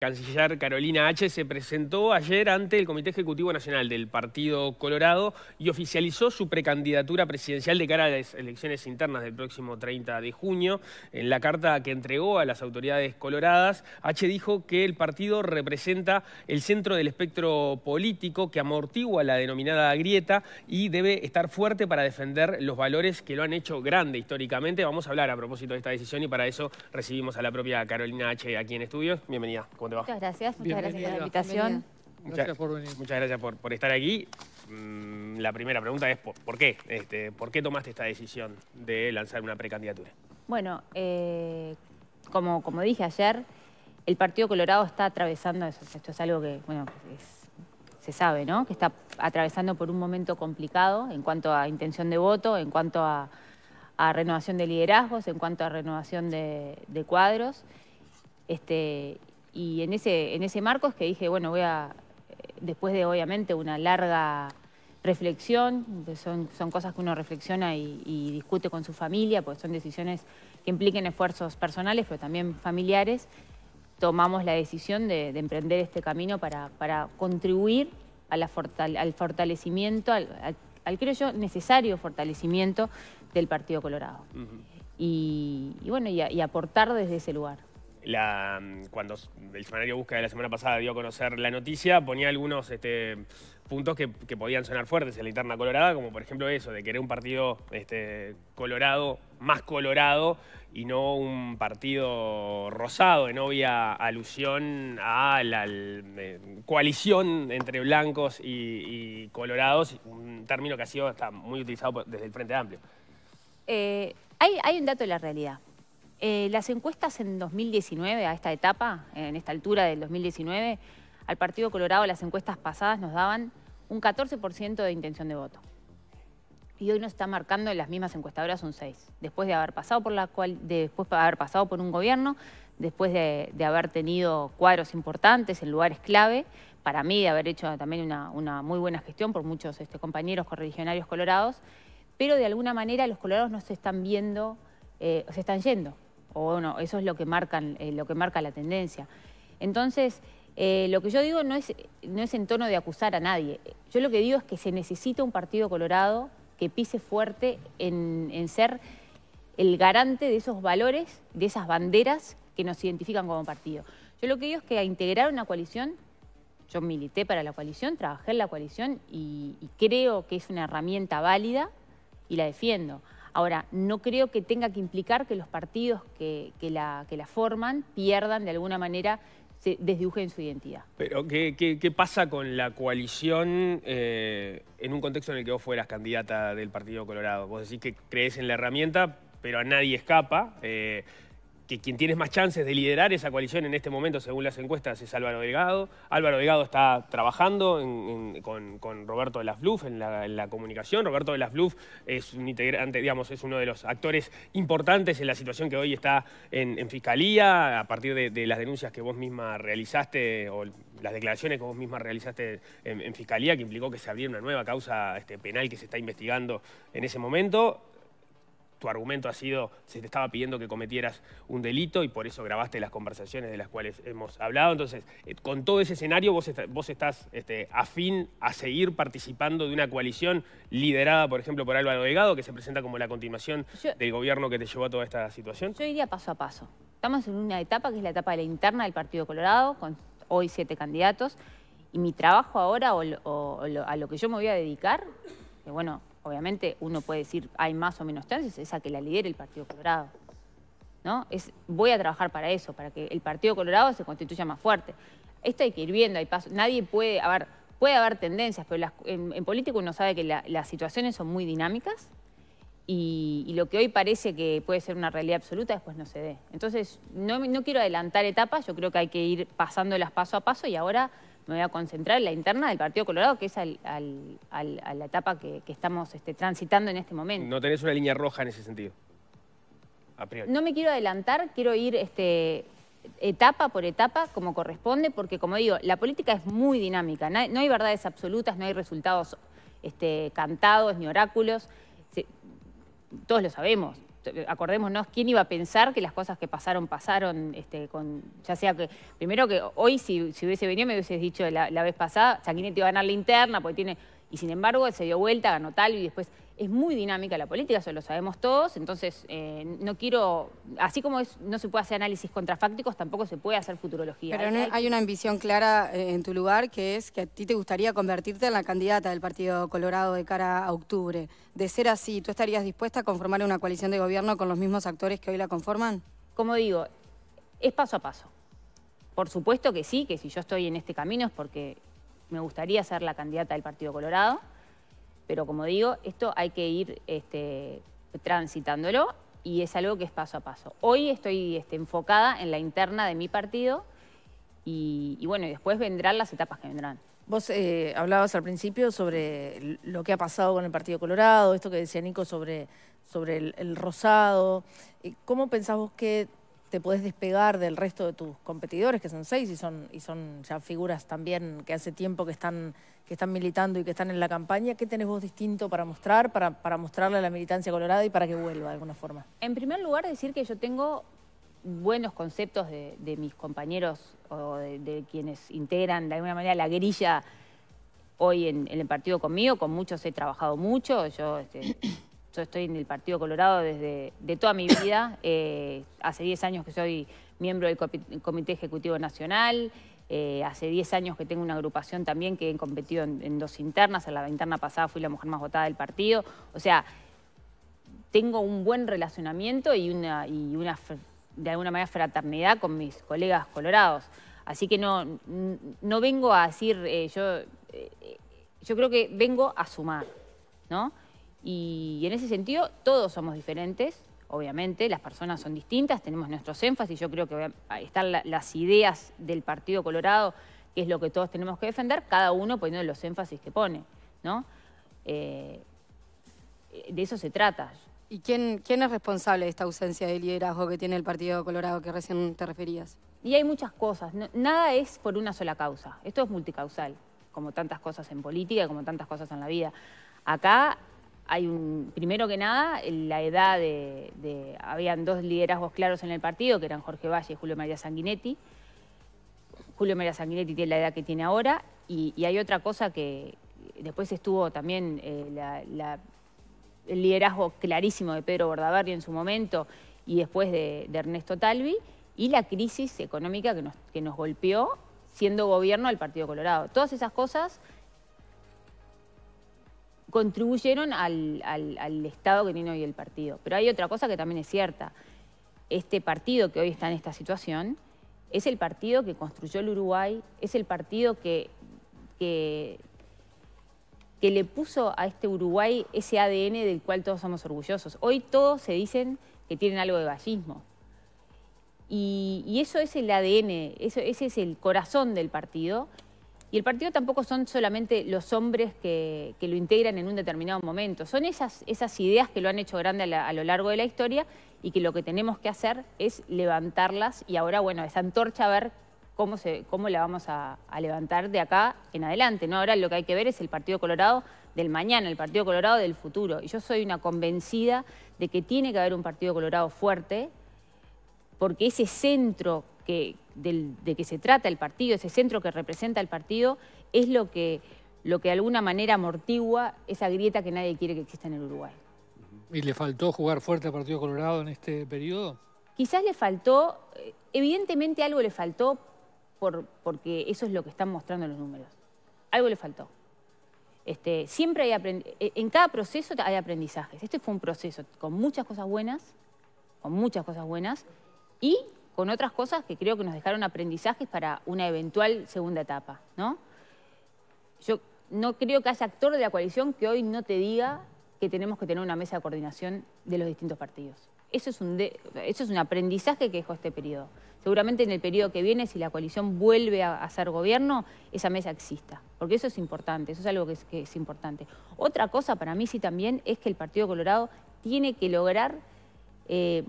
Canciller Carolina H. se presentó ayer ante el Comité Ejecutivo Nacional del Partido Colorado y oficializó su precandidatura presidencial de cara a las elecciones internas del próximo 30 de junio. En la carta que entregó a las autoridades coloradas, H. dijo que el partido representa el centro del espectro político que amortigua la denominada grieta y debe estar fuerte para defender los valores que lo han hecho grande históricamente. Vamos a hablar a propósito de esta decisión y para eso recibimos a la propia Carolina H. aquí en estudios. Bienvenida. Muchas gracias, muchas gracias por la invitación. Muchas gracias por estar aquí. Mm, la primera pregunta es, ¿por, qué? Este, ¿Por qué tomaste esta decisión de lanzar una precandidatura? Bueno, eh, como, como dije ayer, el Partido Colorado está atravesando eso. Esto es algo que, bueno, se sabe, ¿no? Que está atravesando por un momento complicado en cuanto a intención de voto, en cuanto a, renovación de liderazgos, en cuanto a renovación de, de cuadros. Este, y en ese, en ese marco es que dije, bueno, voy a, eh, después de obviamente una larga reflexión, son, son cosas que uno reflexiona y, discute con su familia, porque son decisiones que impliquen esfuerzos personales, pero también familiares, tomamos la decisión de, emprender este camino para, para contribuir a al fortalecimiento, al, creo yo, necesario fortalecimiento del Partido Colorado. y, bueno, y aportar desde ese lugar. Mm, cuando el semanario Busca de la semana pasada dio a conocer la noticia, ponía algunos este, puntos que, podían sonar fuertes en la interna colorada, como por ejemplo eso, de querer un partido este, colorado, más colorado, y no un partido rosado, en obvia alusión a la, eh, coalición entre blancos y, colorados, un término que ha sido hasta muy utilizado desde el Frente Amplio. Eh, hay un dato de la realidad. Eh, las encuestas en 2019, a esta etapa, en esta altura del 2019, al Partido Colorado las encuestas pasadas nos daban un 14% de intención de voto. Y hoy nos está marcando en las mismas encuestadoras un 6, después de haber pasado por, la cual, después de haber pasado por un gobierno, después de, haber tenido cuadros importantes en lugares clave, para mí de haber hecho también una, muy buena gestión por muchos este, compañeros correligionarios colorados, pero de alguna manera los colorados no se están viendo, eh, se están yendo bueno, eso es lo que, eh, lo que marca la tendencia. Entonces, eh, lo que yo digo no es, en tono de acusar a nadie. Yo lo que digo es que se necesita un partido colorado que pise fuerte en, ser el garante de esos valores, de esas banderas que nos identifican como partido. Yo lo que digo es que a integrar una coalición yo milité para la coalición, trabajé en la coalición y, creo que es una herramienta válida y la defiendo. Ahora, no creo que tenga que implicar que los partidos que, la, forman pierdan de alguna manera se desdibujen su identidad. Pero, ¿qué, pasa con la coalición eh, en un contexto en el que vos fueras candidata del Partido Colorado? Vos decís que crees en la herramienta, pero a nadie escapa. Eh, que quien tiene más chances de liderar esa coalición en este momento, según las encuestas, es Álvaro Delgado. Álvaro Delgado está trabajando con, Roberto de las Bluff en la, comunicación. Roberto de las Bluff es un integrante, digamos, es uno de los actores importantes en la situación que hoy está en, Fiscalía, a partir de, las denuncias que vos misma realizaste o las declaraciones que vos misma realizaste en, Fiscalía, que implicó que se abriera una nueva causa este, penal que se está investigando en ese momento tu argumento ha sido, se te estaba pidiendo que cometieras un delito y por eso grabaste las conversaciones de las cuales hemos hablado. Entonces, eh, con todo ese escenario vos, vos estás este, afín a seguir participando de una coalición liderada, por ejemplo, por Álvaro Delgado, que se presenta como la continuación del gobierno que te llevó a toda esta situación. Yo iría paso a paso. Estamos en una etapa que es la etapa de la interna del Partido Colorado, con hoy siete candidatos, y mi trabajo ahora o, a lo que yo me voy a dedicar, que bueno, obviamente uno puede decir, hay más o menos chances, es a que la lidere el Partido Colorado. ¿no? Es, voy a trabajar para eso, para que el Partido Colorado se constituya más fuerte. Esto hay que ir viendo, hay paso. Nadie puede, a puede haber tendencias, pero en, en, político uno sabe que las situaciones son muy dinámicas y, lo que hoy parece que puede ser una realidad absoluta después no se dé. Entonces, no, no quiero adelantar etapas, yo creo que hay que ir pasándolas paso a paso y ahora me voy a concentrar en la interna del Partido Colorado, que es a la etapa que, estamos este, transitando en este momento. No tenés una línea roja en ese sentido. No me quiero adelantar, quiero ir este, etapa por etapa como corresponde, porque como digo, la política es muy dinámica, no hay, verdades absolutas, no hay resultados este, cantados ni oráculos, todos lo sabemos, acordémonos, ¿quién iba a pensar que las cosas que pasaron, pasaron? Este, con, ya sea que, primero que hoy si, hubiese venido me hubieses dicho la, vez pasada, Sanguinetti iba a ganar la interna, porque tiene... Y sin embargo se dio vuelta, ganó tal y después es muy dinámica la política, eso lo sabemos todos, entonces eh, no quiero, así como no se puede hacer análisis contrafácticos, tampoco se puede hacer futurología. Pero hay una ambición clara eh, en tu lugar que es que a ti te gustaría convertirte en la candidata del Partido Colorado de cara a octubre. De ser así, ¿tú estarías dispuesta a conformar una coalición de gobierno con los mismos actores que hoy la conforman? Como digo, es paso a paso. Por supuesto que sí, que si yo estoy en este camino es porque me gustaría ser la candidata del Partido Colorado. Pero como digo, esto hay que ir este, transitándolo y es algo que es paso a paso. Hoy estoy este, enfocada en la interna de mi partido y, bueno, y después vendrán las etapas que vendrán. Vos eh, hablabas al principio sobre lo que ha pasado con el Partido Colorado, esto que decía Nico sobre, sobre el, el rosado. Eh, ¿Cómo pensás vos que te podés despegar del resto de tus competidores, que son seis y son, y son ya figuras también que hace tiempo que están, que están militando y que están en la campaña. ¿Qué tenés vos distinto para mostrar, para, para mostrarle a la militancia colorada y para que vuelva de alguna forma? En primer lugar, decir que yo tengo buenos conceptos de, mis compañeros o de, quienes integran de alguna manera la grilla hoy en, el partido conmigo, con muchos he trabajado mucho, yo... Este, estoy en el Partido Colorado desde de toda mi vida. Eh, hace 10 años que soy miembro del Comité Ejecutivo Nacional. Eh, hace 10 años que tengo una agrupación también que he competido en, dos internas. En la interna pasada fui la mujer más votada del partido. O sea, tengo un buen relacionamiento y una, y una de alguna manera fraternidad con mis colegas colorados. Así que no, no vengo a decir, eh, yo, yo creo que vengo a sumar, ¿no? Y, en ese sentido, todos somos diferentes, obviamente, las personas son distintas, tenemos nuestros énfasis, yo creo que están las ideas del Partido Colorado, que es lo que todos tenemos que defender, cada uno poniendo los énfasis que pone, ¿no? Eh, de eso se trata. ¿Y quién, quién es responsable de esta ausencia de liderazgo que tiene el Partido Colorado que recién te referías? Y hay muchas cosas, nada es por una sola causa, esto es multicausal, como tantas cosas en política, como tantas cosas en la vida. Acá hay un, primero que nada, la edad de, habían dos liderazgos claros en el partido, que eran Jorge Valle y Julio María Sanguinetti. Julio María Sanguinetti tiene la edad que tiene ahora, y, hay otra cosa que después estuvo también eh, el liderazgo clarísimo de Pedro Bordaberry en su momento, y después de, Ernesto Talvi, y la crisis económica que nos, que nos golpeó siendo gobierno del Partido Colorado. Todas esas cosas contribuyeron al, estado que tiene hoy el partido. Pero hay otra cosa que también es cierta. Este partido que hoy está en esta situación es el partido que construyó el Uruguay, es el partido que, que, le puso a este Uruguay ese ADN del cual todos somos orgullosos. Hoy todos se dicen que tienen algo de vallismo. Y, eso es el ADN, ese es el corazón del partido y el partido tampoco son solamente los hombres que, lo integran en un determinado momento, son esas, esas ideas que lo han hecho grande a, lo largo de la historia y que lo que tenemos que hacer es levantarlas y ahora, bueno, esa antorcha a ver cómo, cómo la vamos a, levantar de acá en adelante. ¿no? Ahora lo que hay que ver es el Partido Colorado del mañana, el Partido Colorado del futuro. Y yo soy una convencida de que tiene que haber un Partido Colorado fuerte porque ese centro de que se trata el partido, ese centro que representa el partido, es lo que, lo que de alguna manera amortigua esa grieta que nadie quiere que exista en el Uruguay. ¿Y le faltó jugar fuerte al Partido Colorado en este periodo? Quizás le faltó, eh, evidentemente algo le faltó por, porque eso es lo que están mostrando los números. Algo le faltó. Este, siempre hay eh, eh, en cada proceso hay aprendizajes. Este fue un proceso con muchas cosas buenas, con muchas cosas buenas, y con otras cosas que creo que nos dejaron aprendizajes para una eventual segunda etapa, ¿no? Yo no creo que haya actor de la coalición que hoy no te diga que tenemos que tener una mesa de coordinación de los distintos partidos. Eso es un, eso es un aprendizaje que dejó este periodo. Seguramente en el periodo que viene, si la coalición vuelve a hacer gobierno, esa mesa exista. Porque eso es importante, eso es algo que es, importante. Otra cosa para mí sí también es que el Partido Colorado tiene que lograr eh,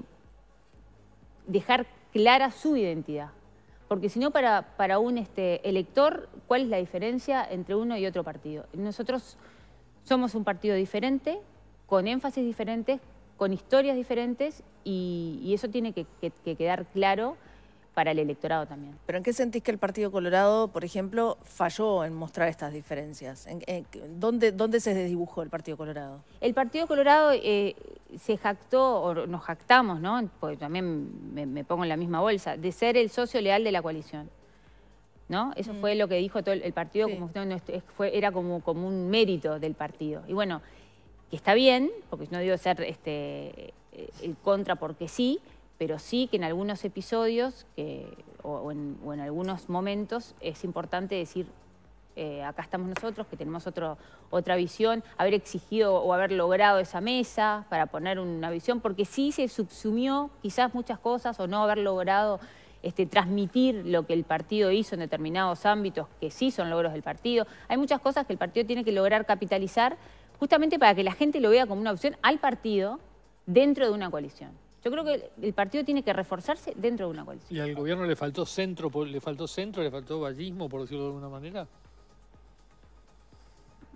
dejar clara su identidad. Porque si no, para, un este, elector, ¿cuál es la diferencia entre uno y otro partido? Nosotros somos un partido diferente, con énfasis diferentes, con historias diferentes y, eso tiene que quedar claro para el electorado también. ¿Pero en qué sentís que el Partido Colorado, por ejemplo, falló en mostrar estas diferencias? dónde, se desdibujó el Partido Colorado? El Partido Colorado eh, se jactó, o nos jactamos, ¿no? Porque también me, pongo en la misma bolsa, de ser el socio leal de la coalición. ¿No? Eso fue mm. lo que dijo todo el, partido, como, era como, como un mérito del partido. Y bueno, que está bien, porque no digo ser este, eh, el contra porque sí, pero sí que en algunos episodios o, en, algunos momentos es importante decir, eh, acá estamos nosotros, que tenemos otra visión, haber exigido o haber logrado esa mesa para poner una visión, porque sí se subsumió quizás muchas cosas o no haber logrado este, transmitir lo que el partido hizo en determinados ámbitos, que sí son logros del partido. Hay muchas cosas que el partido tiene que lograr capitalizar justamente para que la gente lo vea como una opción al partido dentro de una coalición. Yo creo que el partido tiene que reforzarse dentro de una coalición. ¿Y al gobierno le faltó centro, le faltó centro, le faltó vallismo, por decirlo de alguna manera?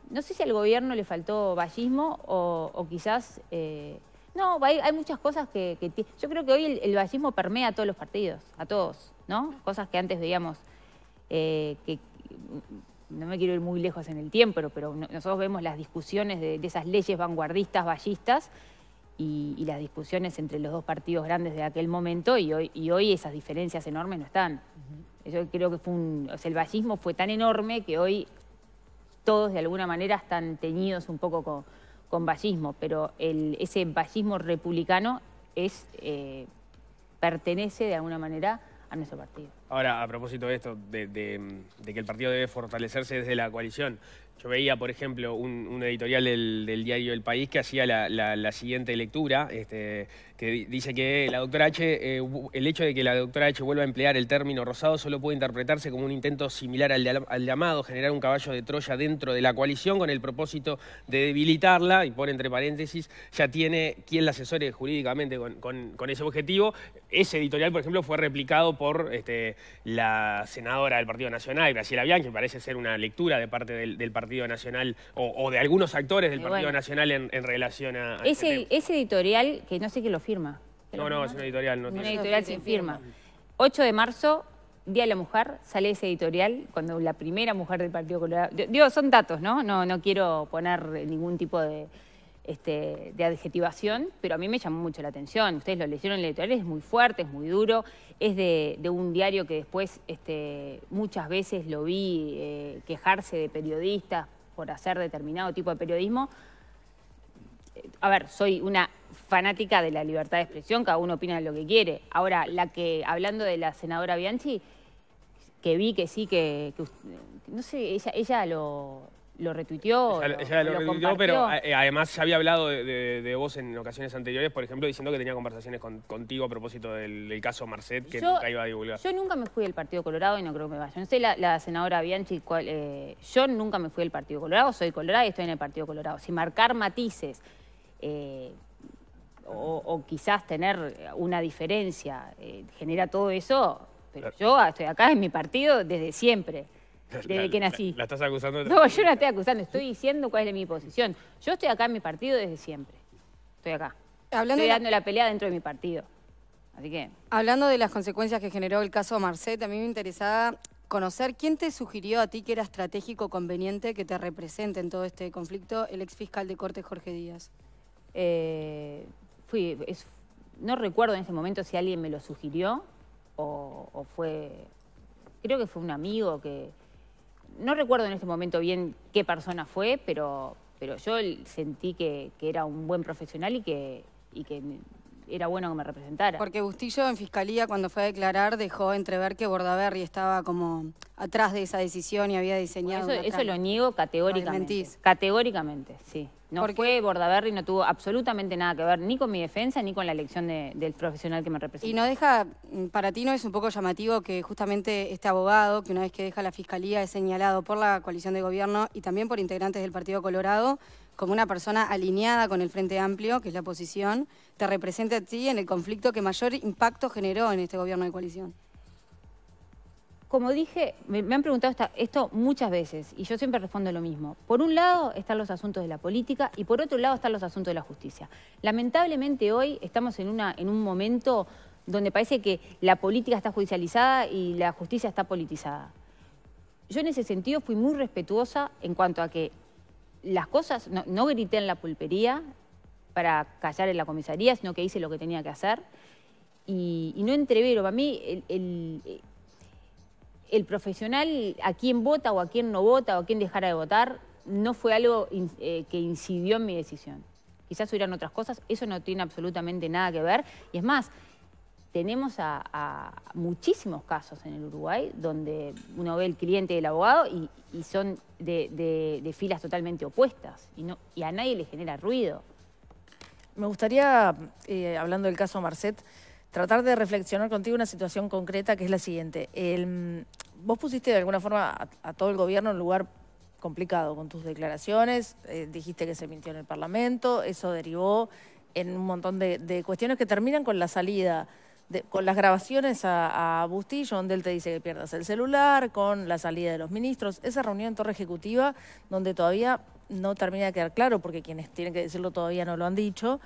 No sé si al gobierno le faltó vallismo o, quizás... Eh, no, hay, muchas cosas que, Yo creo que hoy el, el, vallismo permea a todos los partidos, a todos, ¿no? Cosas que antes veíamos eh, que... No me quiero ir muy lejos en el tiempo, pero, nosotros vemos las discusiones de, de esas leyes vanguardistas, vallistas, y, las discusiones entre los dos partidos grandes de aquel momento y hoy, y hoy esas diferencias enormes no están. Yo creo que el vallismo fue tan enorme que hoy todos de alguna manera están teñidos un poco con, con vallismo, pero ese vallismo republicano es, eh, pertenece de alguna manera a nuestro partido. Ahora, a propósito de esto, de, que el partido debe fortalecerse desde la coalición, yo veía, por ejemplo, un, editorial del, diario El País que hacía la, siguiente lectura, este, que dice que la doctora H, eh, el hecho de que la doctora H vuelva a emplear el término rosado solo puede interpretarse como un intento similar al, llamado generar un caballo de Troya dentro de la coalición con el propósito de debilitarla, y pone entre paréntesis, ya tiene quien la asesore jurídicamente con, ese objetivo. Ese editorial, por ejemplo, fue replicado por... Este, la senadora del Partido Nacional, Graciela Bianchi, parece ser una lectura de parte del, Partido Nacional o, de algunos actores del Partido Nacional en, relación a... Este ese, editorial, que no sé quién lo firma. No, no, es un editorial. No una editorial sin firma. 8 de marzo, Día de la Mujer, sale ese editorial cuando la primera mujer del Partido Colorado... Digo, son datos, ¿no? No, no quiero poner ningún tipo de... Este, de adjetivación, pero a mí me llamó mucho la atención. Ustedes lo leyeron en el editorial, es muy fuerte, es muy duro, es de, un diario que después este, muchas veces lo vi eh, quejarse de periodistas por hacer determinado tipo de periodismo. A ver, soy una fanática de la libertad de expresión, cada uno opina lo que quiere. Ahora, la que, hablando de la senadora Bianchi, que vi que sí, que, no sé, ella lo, lo retuiteó. lo, retuiteó, pero eh, además ya había hablado de, vos en ocasiones anteriores, por ejemplo, diciendo que tenía conversaciones contigo a propósito del, caso Marcet, que nunca iba a divulgar. Yo nunca me fui del Partido Colorado y no creo que me vaya. No sé la, senadora Bianchi, eh, yo nunca me fui del Partido Colorado, soy colorada y estoy en el Partido Colorado. Sin marcar matices eh, o, quizás tener una diferencia genera todo eso, pero yo estoy acá en mi partido desde siempre. de que nací. La, estás acusando No, yo no la estoy acusando, estoy diciendo cuál es mi posición. Yo estoy acá en mi partido desde siempre. Estoy acá. Hablando estoy dando la... pelea dentro de mi partido. Así que... Hablando de las consecuencias que generó el caso Marcet, a mí me interesaba conocer quién te sugirió a ti que era estratégico conveniente que te represente en todo este conflicto el exfiscal de corte Jorge Díaz. Eh, no recuerdo en ese momento si alguien me lo sugirió o, fue, creo que fue un amigo que no recuerdo en este momento bien qué persona fue, pero, pero yo sentí que, era un buen profesional y que, y que era bueno que me representara. Porque Bustillo en Fiscalía cuando fue a declarar dejó entrever que Bordaberry estaba como atrás de esa decisión y había diseñado. eso, lo niego categóricamente. categóricamente, sí. No fue Bordaberry, no tuvo absolutamente nada que ver ni con mi defensa ni con la elección del profesional que me representa. Y no deja, mm, para ti no es un poco llamativo que justamente este abogado, que una vez que deja la fiscalía es señalado por la coalición de gobierno y también por integrantes del Partido Colorado como una persona alineada con el Frente Amplio, que es la oposición, te represente a ti en el conflicto que mayor impacto generó en este gobierno de coalición como dije, me, han preguntado esto muchas veces y yo siempre respondo lo mismo. Por un lado están los asuntos de la política y por otro lado están los asuntos de la justicia. Lamentablemente hoy estamos en, un momento donde parece que la política está judicializada y la justicia está politizada. Yo en ese sentido fui muy respetuosa en cuanto a que las cosas, no, grité en la pulpería para callar en la comisaría, sino que hice lo que tenía que hacer y, no entrevero. Para mí el, el profesional a quién vota o a quién no vota o a quién dejara de votar no fue algo eh, que incidió en mi decisión. Quizás hubieran otras cosas, eso no tiene absolutamente nada que ver. Y es más, tenemos a, muchísimos casos en el Uruguay donde uno ve el cliente del abogado y, son de, filas totalmente opuestas y, a nadie le genera ruido. Me gustaría, eh, hablando del caso Marcet, tratar de reflexionar contigo una situación concreta que es la siguiente. vos pusiste de alguna forma a, todo el gobierno en un lugar complicado con tus declaraciones, eh, dijiste que se mintió en el Parlamento, eso derivó en un montón de, cuestiones que terminan con la salida, con las grabaciones a, a Bustillo, donde él te dice que pierdas el celular, con la salida de los ministros, esa reunión en Torre Ejecutiva, donde todavía no termina de quedar claro, porque quienes tienen que decirlo todavía no lo han dicho,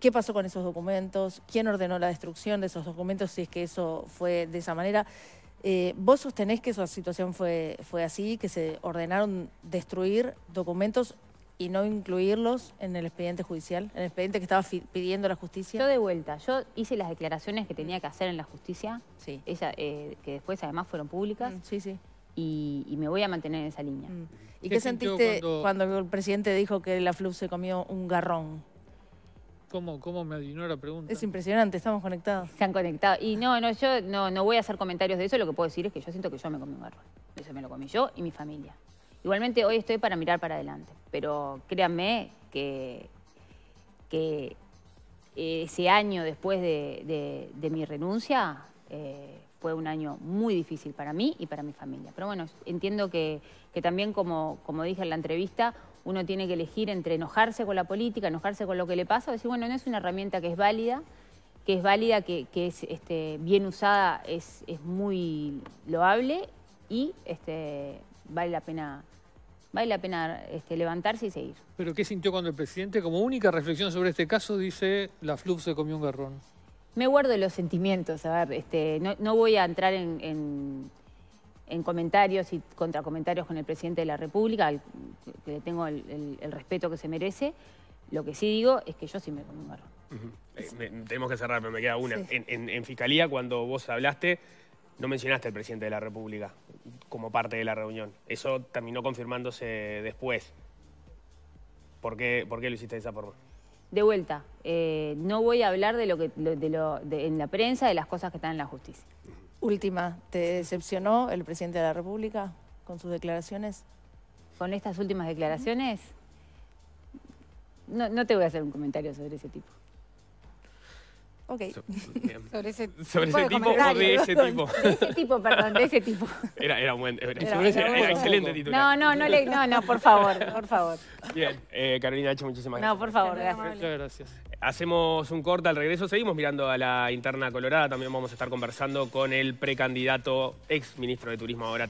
qué pasó con esos documentos, quién ordenó la destrucción de esos documentos, si es que eso fue de esa manera. Eh, ¿Vos sostenés que esa situación fue, fue así, que se ordenaron destruir documentos y no incluirlos en el expediente judicial, en el expediente que estaba pidiendo la justicia? Yo de vuelta, yo hice las declaraciones que tenía que hacer en la justicia, eh, que después además fueron públicas. Mm, sí, sí. Y, me voy a mantener en esa línea. Mm. ¿Y qué, sentiste cuando... el presidente dijo que la Flux se comió un garrón? ¿Cómo, ¿Cómo me adivinó la pregunta? Es impresionante, estamos conectados. Se han conectado. Y no, no, yo no, voy a hacer comentarios de eso, lo que puedo decir es que yo siento que yo me comí un error. Eso me lo comí yo y mi familia. Igualmente hoy estoy para mirar para adelante, pero créanme que, eh, ese año después de, mi renuncia eh, fue un año muy difícil para mí y para mi familia. Pero bueno, entiendo que, también, como, como dije en la entrevista, uno tiene que elegir entre enojarse con la política, enojarse con lo que le pasa, o decir, bueno, no es una herramienta que es válida, que es válida, que, es este, bien usada, es, muy loable y este, vale la pena vale la pena este, levantarse y seguir. ¿Pero qué sintió cuando el presidente, como única reflexión sobre este caso, dice la Flux se comió un garrón? Me guardo los sentimientos, a ver, no, voy a entrar en en comentarios y contracomentarios con el presidente de la República, que le tengo el, respeto que se merece. Lo que sí digo es que yo sí me conmigo. Eh, tenemos que cerrar, pero me queda una. En, Fiscalía, cuando vos hablaste, no mencionaste al presidente de la República como parte de la reunión. Eso terminó confirmándose después. ¿Por qué, por qué lo hiciste esa forma? De vuelta, eh, no voy a hablar de lo que en la prensa, de las cosas que están en la justicia última, ¿te decepcionó el presidente de la República con sus declaraciones? ¿Con estas últimas declaraciones? No, no te voy a hacer un comentario sobre ese tipo. Ok. sobre ese, tipo o de ese tipo. De ese tipo, perdón, de ese tipo. Era, era un buen. Era, excelente titular. No, no, no, le, no, no, por favor, por favor. Bien, eh, Carolina muchísimas gracias. No, por favor, gracias. Muchas gracias. Hacemos un corte al regreso, seguimos mirando a la interna colorada, también vamos a estar conversando con el precandidato ex ministro de Turismo ahora.